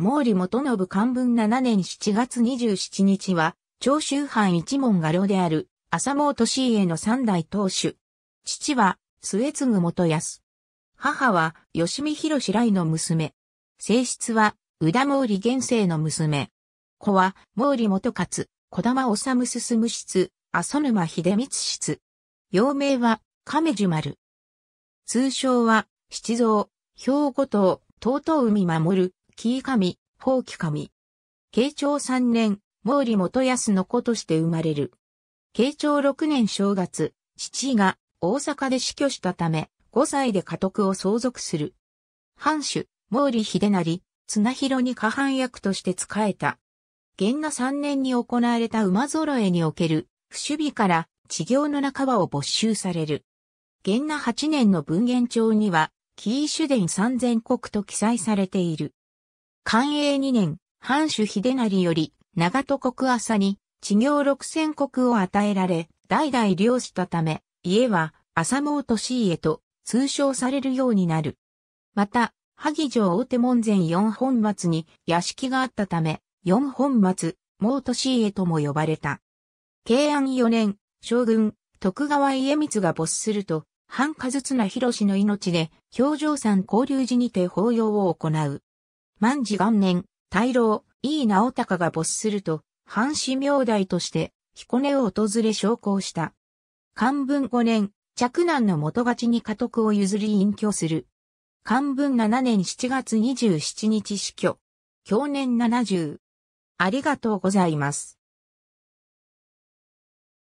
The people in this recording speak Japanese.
毛利元信漢文7年7月27日は、長州藩一門画廊である、浅毛利家の三代当主。父は、末継元康。母は、吉見博来の娘。性質は、宇田毛利元世の娘。子は、毛利元勝、小玉治進室、蘇沼秀光室。幼名は、亀樹丸。通称は、七蔵、兵庫島、東東海守る、紀伊神、宝器神。慶長三年、毛利元康の子として生まれる。慶長六年正月、父が大阪で死去したため、五歳で家督を相続する。藩主、毛利秀成、綱広に下半役として仕えた。元那三年に行われた馬揃えにおける、不守備から、地行の半ばを没収される。元那八年の文言帳には、紀伊主伝三千国と記載されている。寛永2年、藩主秀成より、長戸国浅に、地行六千国を与えられ、代々漁したため、家は、浅毛都市家と、通称されるようになる。また、萩城大手門前四本松に屋敷があったため、四本松、毛都市家とも呼ばれた。慶安4年、将軍、徳川家光が没すると、藩家津綱広の命で、表情山交流寺にて法要を行う。万治元年、大老、井伊直隆が没すると、藩士名代として、彦根を訪れ昇降した。漢文5年、嫡男の元勝に家督を譲り隠居する。漢文7年7月27日死去。去年70。ありがとうございます。